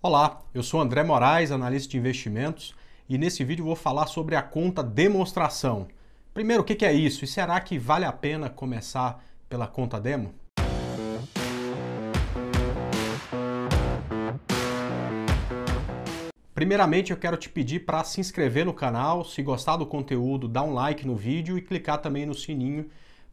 Olá, eu sou André Moraes, analista de investimentos, e nesse vídeo vou falar sobre a conta demonstração. Primeiro, o que é isso e será que vale a pena começar pela conta demo? Primeiramente, eu quero te pedir para se inscrever no canal, se gostar do conteúdo, dar um like no vídeo e clicar também no sininho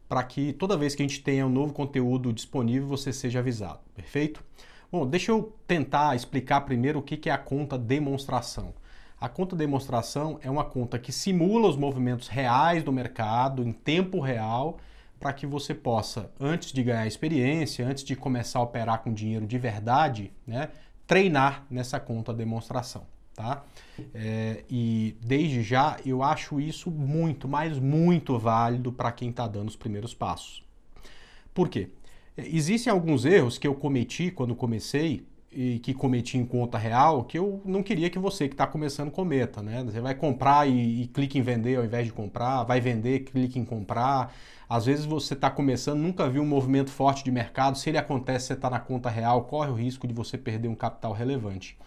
para que toda vez que a gente tenha um novo conteúdo disponível você seja avisado, perfeito? Bom, deixa eu tentar explicar primeiro o que é a conta demonstração. A conta demonstração é uma conta que simula os movimentos reais do mercado em tempo real para que você possa, antes de ganhar experiência, antes de começar a operar com dinheiro de verdade, né, treinar nessa conta demonstração. Tá? É, e desde já eu acho isso muito, mas muito válido para quem está dando os primeiros passos. Por quê? Existem alguns erros que eu cometi quando comecei e que cometi em conta real que eu não queria que você que está começando cometa, né? Você vai comprar e, e clica em vender ao invés de comprar, vai vender, clica em comprar. Às vezes você está começando, nunca viu um movimento forte de mercado, se ele acontece, você está na conta real, corre o risco de você perder um capital relevante.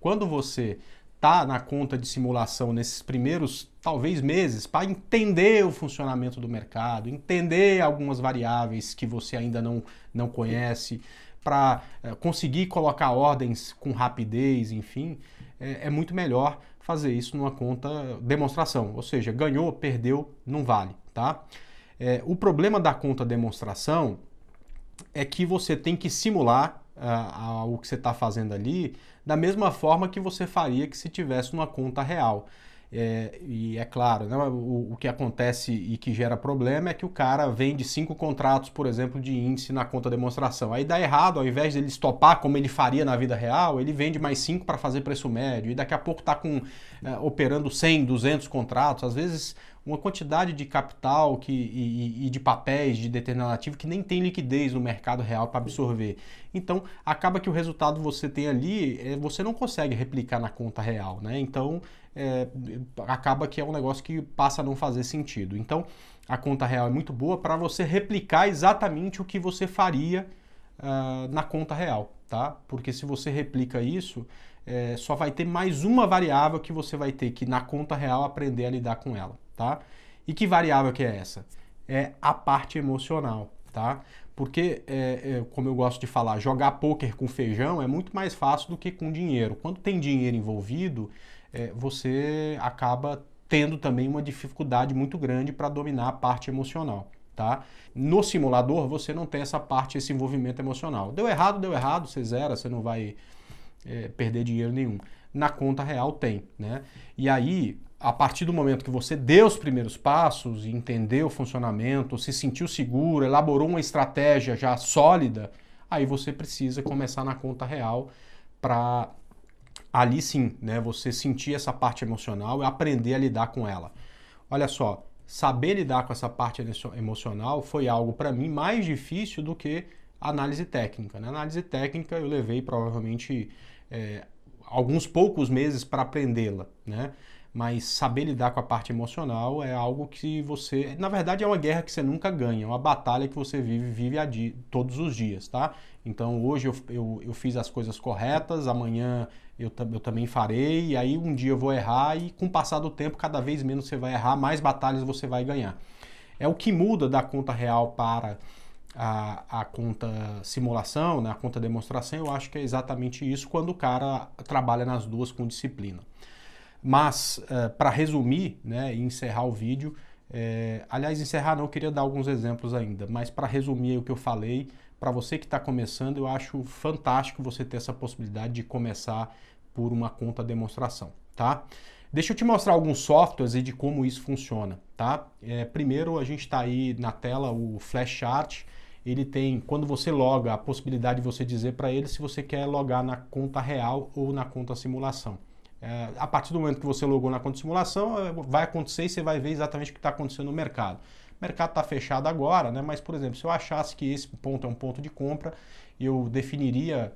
Quando você está na conta de simulação nesses primeiros, talvez, meses, para entender o funcionamento do mercado, entender algumas variáveis que você ainda não, não conhece, para é, eh, conseguir colocar ordens com rapidez, enfim, é, é muito melhor fazer isso numa conta demonstração. Ou seja, ganhou, perdeu, não vale, tá? É, o problema da conta demonstração é que você tem que simular ao que você está fazendo ali, da mesma forma que você faria que se tivesse numa conta real. É, e é claro, né, o, o, que acontece e que gera problema é que o cara vende cinco contratos, por exemplo, de índice na conta demonstração. Aí dá errado, ao invés dele estopar como ele faria na vida real, ele vende mais cinco para fazer preço médio. E daqui a pouco está é, operando 100, 200 contratos. Às vezes uma quantidade de capital que, e, e de papéis de determinado ativo que nem tem liquidez no mercado real para absorver. Então, acaba que o resultado você tem ali, é, você não consegue replicar na conta real, né? Então, é, acaba que é um negócio que passa a não fazer sentido. Então, a conta real é muito boa para você replicar exatamente o que você faria uh, na conta real, tá? Porque se você replica isso, é, só vai ter mais uma variável que você vai ter que, na conta real, aprender a lidar com ela tá? E que variável que é essa? É a parte emocional, tá? Porque, é, é, como eu gosto de falar, jogar poker com feijão é muito mais fácil do que com dinheiro. Quando tem dinheiro envolvido, é, você acaba tendo também uma dificuldade muito grande para dominar a parte emocional. Tá? No simulador você não tem essa parte, esse envolvimento emocional. Deu errado, deu errado, você zera, você não vai é, perder dinheiro nenhum. Na conta real tem, né? E aí, a partir do momento que você deu os primeiros passos, entendeu o funcionamento, se sentiu seguro, elaborou uma estratégia já sólida, aí você precisa começar na conta real para ali sim, né, você sentir essa parte emocional e aprender a lidar com ela. Olha só, saber lidar com essa parte emocional foi algo para mim mais difícil do que análise técnica. Na né? análise técnica eu levei provavelmente é, alguns poucos meses para aprendê-la, né? Mas saber lidar com a parte emocional é algo que você, na verdade, é uma guerra que você nunca ganha, é uma batalha que você vive, vive dia, todos os dias, tá? Então hoje eu, eu, eu fiz as coisas corretas, amanhã eu, eu, também farei, e aí um dia eu vou errar, e com o passar do tempo, cada vez menos você vai errar, mais batalhas você vai ganhar. É o que muda da conta real para a, a conta simulação, né, a conta demonstração, eu acho que é exatamente isso quando o cara trabalha nas duas com disciplina. Mas, uh, eh, para resumir né, e encerrar o vídeo, é, aliás, encerrar não, eu queria dar alguns exemplos ainda, mas para resumir o que eu falei, para você que está começando, eu acho fantástico você ter essa possibilidade de começar por uma conta demonstração, tá? Deixa eu te mostrar alguns softwares e de como isso funciona, tá? É, primeiro, a gente está aí na tela o Flashchart, Chart, ele tem, quando você loga, a possibilidade de você dizer para ele se você quer logar na conta real ou na conta simulação. É, a partir do momento que você logou na conta de simulação, é, vai acontecer e você vai ver exatamente o que está acontecendo no mercado. O mercado está fechado agora, né? mas, por exemplo, se eu achasse que esse ponto é um ponto de compra, eu definiria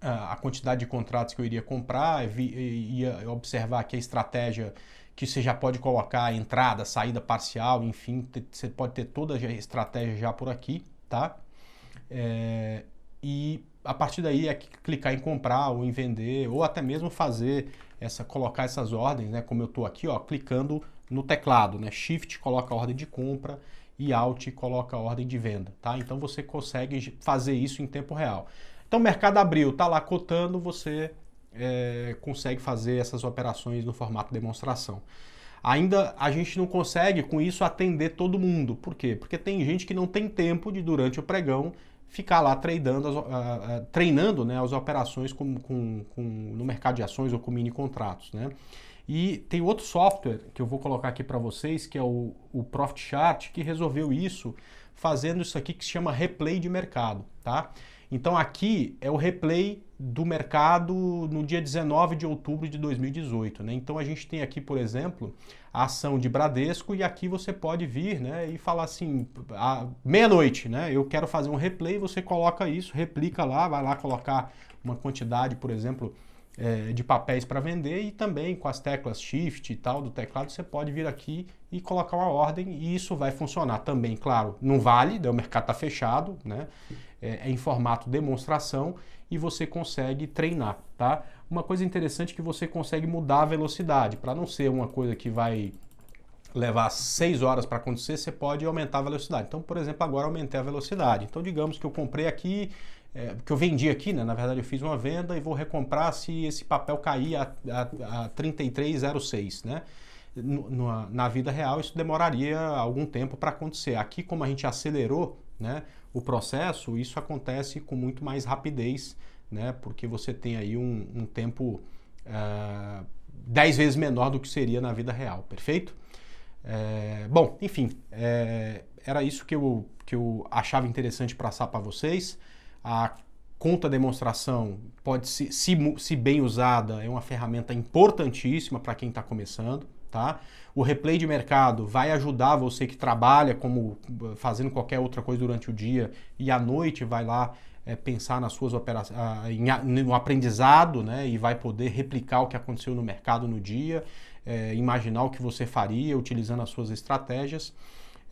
ah, a quantidade de contratos que eu iria comprar, e observar que a estratégia que você já pode colocar entrada, saída parcial, enfim, você pode ter toda a estratégia já por aqui, tá? É, e a partir daí é clicar em comprar ou em vender, ou até mesmo fazer essa, colocar essas ordens, né? Como eu estou aqui, ó, clicando no teclado, né? Shift coloca a ordem de compra e Alt coloca a ordem de venda, tá? Então você consegue fazer isso em tempo real. Então o mercado abriu, tá lá cotando, você é, consegue fazer essas operações no formato demonstração. Ainda a gente não consegue com isso atender todo mundo. Por quê? Porque tem gente que não tem tempo de, durante o pregão, ficar lá treinando, as, uh, uh, treinando né, as operações com, com, com, no mercado de ações ou com mini contratos. Né? E tem outro software que eu vou colocar aqui para vocês, que é o, o Profit Chart, que resolveu isso fazendo isso aqui que se chama replay de mercado. Tá? Então aqui é o replay do mercado no dia 19 de outubro de 2018. Né? Então a gente tem aqui, por exemplo, a ação de Bradesco e aqui você pode vir né, e falar assim, ah, meia-noite, né? Eu quero fazer um replay, você coloca isso, replica lá, vai lá colocar uma quantidade, por exemplo, é, de papéis para vender e também com as teclas Shift e tal do teclado você pode vir aqui e colocar uma ordem e isso vai funcionar também, claro, não vale, né, o mercado está fechado, né? É, é, em formato demonstração e você consegue treinar, tá? Uma coisa interessante é que você consegue mudar a velocidade para não ser uma coisa que vai levar seis horas para acontecer, você pode aumentar a velocidade. Então, por exemplo, agora aumentei a velocidade. Então, digamos que eu comprei aqui é, que eu vendi aqui, né? Na verdade, eu fiz uma venda e vou recomprar se esse papel cair a, a, a 3306, né? Na, na vida real, isso demoraria algum tempo para acontecer. Aqui, como a gente acelerou né, o processo, isso acontece com muito mais rapidez, né? Porque você tem aí um, um tempo uh, é, 10 vezes menor do que seria na vida real, perfeito? É, bom, enfim, é, era isso que eu, que eu achava interessante passar para vocês. A conta demonstração pode se, se, se bem usada, é uma ferramenta importantíssima para quem está começando. Tá? O replay de mercado vai ajudar você que trabalha como eh, fazendo qualquer outra coisa durante o dia e à noite vai lá é, pensar nas suas operações, no aprendizado, né? E vai poder replicar o que aconteceu no mercado no dia, é, imaginar o que você faria utilizando as suas estratégias.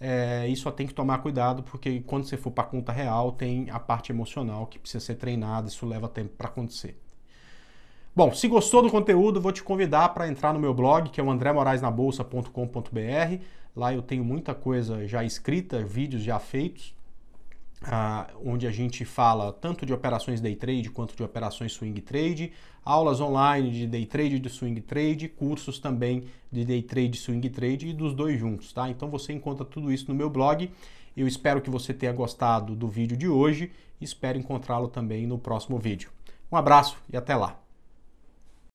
É, e só tem que tomar cuidado, porque quando você for para a conta real, tem a parte emocional que precisa ser treinada, isso leva tempo para acontecer. Bom, se gostou do conteúdo, vou te convidar para entrar no meu blog, que é o andremoraisnabolsa.com.br. Lá eu tenho muita coisa já escrita, vídeos já feitos onde a gente fala tanto de operações day trade quanto de operações swing trade, aulas online de day trade e de swing trade, cursos também de day trade, e swing trade e dos dois juntos, tá? Então você encontra tudo isso no meu blog. Eu espero que você tenha gostado do vídeo de hoje e espero encontrá-lo também no próximo vídeo. Um abraço e até lá.